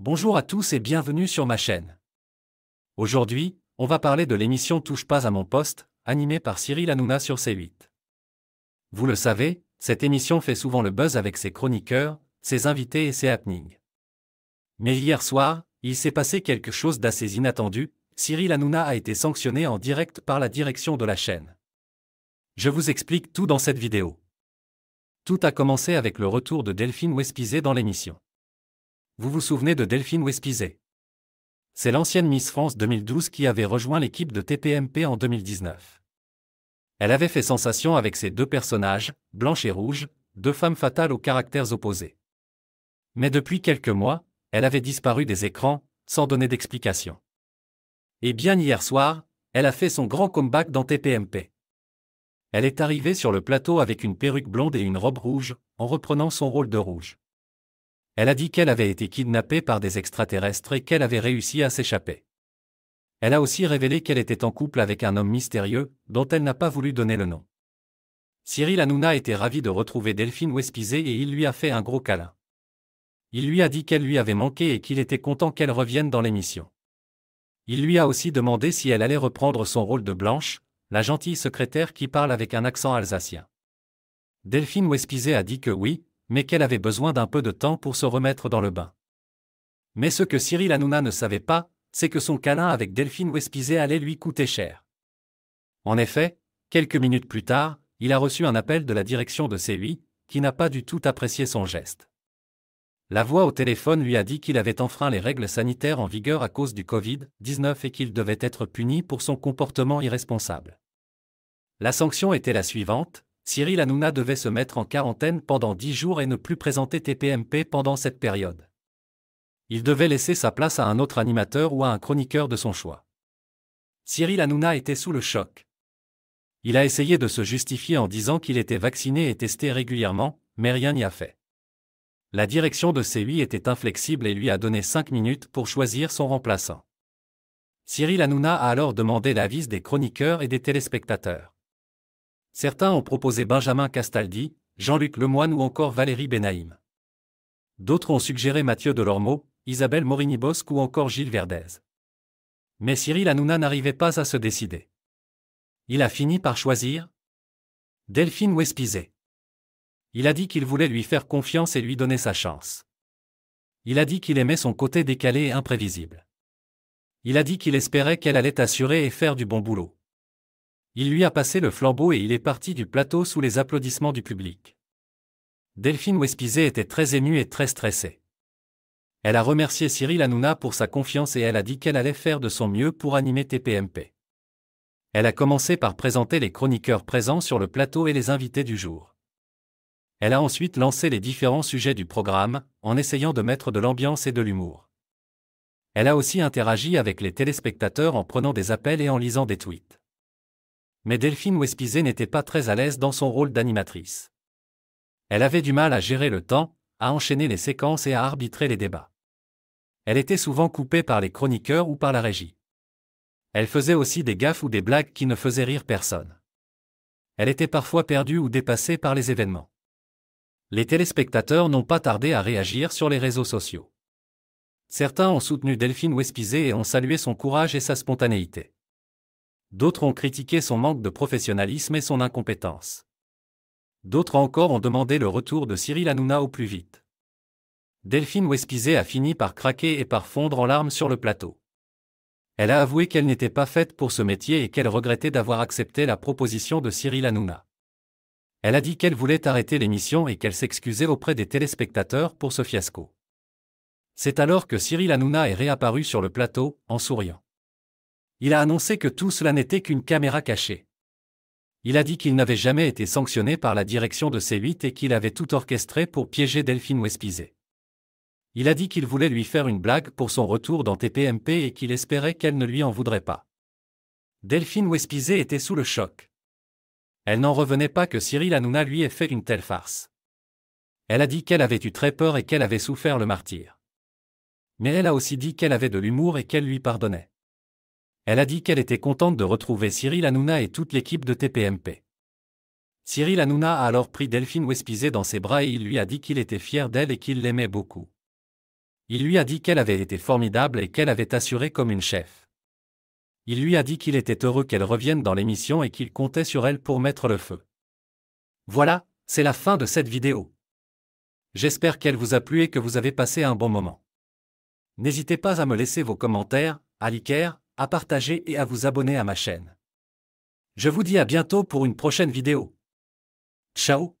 Bonjour à tous et bienvenue sur ma chaîne. Aujourd'hui, on va parler de l'émission Touche pas à mon poste, animée par Cyril Hanouna sur C8. Vous le savez, cette émission fait souvent le buzz avec ses chroniqueurs, ses invités et ses happenings. Mais hier soir, il s'est passé quelque chose d'assez inattendu, Cyril Hanouna a été sanctionné en direct par la direction de la chaîne. Je vous explique tout dans cette vidéo. Tout a commencé avec le retour de Delphine Wespizé dans l'émission. Vous vous souvenez de Delphine Wespizet C'est l'ancienne Miss France 2012 qui avait rejoint l'équipe de TPMP en 2019. Elle avait fait sensation avec ses deux personnages, Blanche et Rouge, deux femmes fatales aux caractères opposés. Mais depuis quelques mois, elle avait disparu des écrans, sans donner d'explication. Et bien hier soir, elle a fait son grand comeback dans TPMP. Elle est arrivée sur le plateau avec une perruque blonde et une robe rouge, en reprenant son rôle de rouge. Elle a dit qu'elle avait été kidnappée par des extraterrestres et qu'elle avait réussi à s'échapper. Elle a aussi révélé qu'elle était en couple avec un homme mystérieux, dont elle n'a pas voulu donner le nom. Cyril Hanouna était ravi de retrouver Delphine Wespizé et il lui a fait un gros câlin. Il lui a dit qu'elle lui avait manqué et qu'il était content qu'elle revienne dans l'émission. Il lui a aussi demandé si elle allait reprendre son rôle de Blanche, la gentille secrétaire qui parle avec un accent alsacien. Delphine Wespizé a dit que oui, mais qu'elle avait besoin d'un peu de temps pour se remettre dans le bain. Mais ce que Cyril Hanouna ne savait pas, c'est que son câlin avec Delphine Wespizé allait lui coûter cher. En effet, quelques minutes plus tard, il a reçu un appel de la direction de C8, qui n'a pas du tout apprécié son geste. La voix au téléphone lui a dit qu'il avait enfreint les règles sanitaires en vigueur à cause du Covid-19 et qu'il devait être puni pour son comportement irresponsable. La sanction était la suivante, Cyril Hanouna devait se mettre en quarantaine pendant 10 jours et ne plus présenter TPMP pendant cette période. Il devait laisser sa place à un autre animateur ou à un chroniqueur de son choix. Cyril Hanouna était sous le choc. Il a essayé de se justifier en disant qu'il était vacciné et testé régulièrement, mais rien n'y a fait. La direction de C8 était inflexible et lui a donné 5 minutes pour choisir son remplaçant. Cyril Hanouna a alors demandé l'avis des chroniqueurs et des téléspectateurs. Certains ont proposé Benjamin Castaldi, Jean-Luc Lemoine ou encore Valérie Benaïm. D'autres ont suggéré Mathieu Delormeau, Isabelle morini bosque ou encore Gilles Verdez. Mais Cyril Hanouna n'arrivait pas à se décider. Il a fini par choisir Delphine Wespizet. Il a dit qu'il voulait lui faire confiance et lui donner sa chance. Il a dit qu'il aimait son côté décalé et imprévisible. Il a dit qu'il espérait qu'elle allait assurer et faire du bon boulot. Il lui a passé le flambeau et il est parti du plateau sous les applaudissements du public. Delphine Wespizé était très émue et très stressée. Elle a remercié Cyril Hanouna pour sa confiance et elle a dit qu'elle allait faire de son mieux pour animer TPMP. Elle a commencé par présenter les chroniqueurs présents sur le plateau et les invités du jour. Elle a ensuite lancé les différents sujets du programme, en essayant de mettre de l'ambiance et de l'humour. Elle a aussi interagi avec les téléspectateurs en prenant des appels et en lisant des tweets. Mais Delphine Wespizé n'était pas très à l'aise dans son rôle d'animatrice. Elle avait du mal à gérer le temps, à enchaîner les séquences et à arbitrer les débats. Elle était souvent coupée par les chroniqueurs ou par la régie. Elle faisait aussi des gaffes ou des blagues qui ne faisaient rire personne. Elle était parfois perdue ou dépassée par les événements. Les téléspectateurs n'ont pas tardé à réagir sur les réseaux sociaux. Certains ont soutenu Delphine Wespizé et ont salué son courage et sa spontanéité. D'autres ont critiqué son manque de professionnalisme et son incompétence. D'autres encore ont demandé le retour de Cyril Hanouna au plus vite. Delphine Wespizé a fini par craquer et par fondre en larmes sur le plateau. Elle a avoué qu'elle n'était pas faite pour ce métier et qu'elle regrettait d'avoir accepté la proposition de Cyril Hanouna. Elle a dit qu'elle voulait arrêter l'émission et qu'elle s'excusait auprès des téléspectateurs pour ce fiasco. C'est alors que Cyril Hanouna est réapparu sur le plateau, en souriant. Il a annoncé que tout cela n'était qu'une caméra cachée. Il a dit qu'il n'avait jamais été sanctionné par la direction de C8 et qu'il avait tout orchestré pour piéger Delphine Wespizé. Il a dit qu'il voulait lui faire une blague pour son retour dans TPMP et qu'il espérait qu'elle ne lui en voudrait pas. Delphine Wespizé était sous le choc. Elle n'en revenait pas que Cyril Hanouna lui ait fait une telle farce. Elle a dit qu'elle avait eu très peur et qu'elle avait souffert le martyr. Mais elle a aussi dit qu'elle avait de l'humour et qu'elle lui pardonnait. Elle a dit qu'elle était contente de retrouver Cyril Hanouna et toute l'équipe de TPMP. Cyril Hanouna a alors pris Delphine Wespizé dans ses bras et il lui a dit qu'il était fier d'elle et qu'il l'aimait beaucoup. Il lui a dit qu'elle avait été formidable et qu'elle avait assuré comme une chef. Il lui a dit qu'il était heureux qu'elle revienne dans l'émission et qu'il comptait sur elle pour mettre le feu. Voilà, c'est la fin de cette vidéo. J'espère qu'elle vous a plu et que vous avez passé un bon moment. N'hésitez pas à me laisser vos commentaires, à liker, à partager et à vous abonner à ma chaîne. Je vous dis à bientôt pour une prochaine vidéo. Ciao